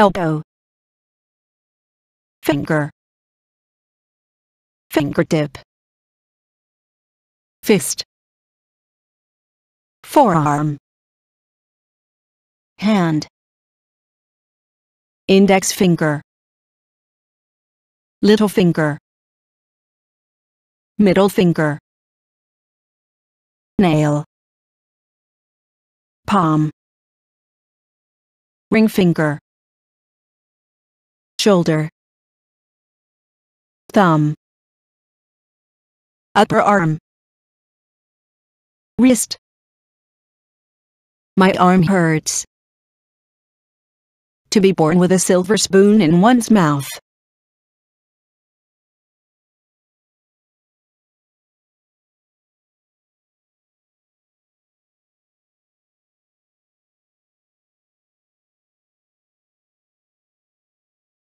elbow finger fingertip fist forearm hand index finger little finger middle finger nail palm ring finger shoulder, thumb, upper arm, wrist. My arm hurts. To be born with a silver spoon in one's mouth.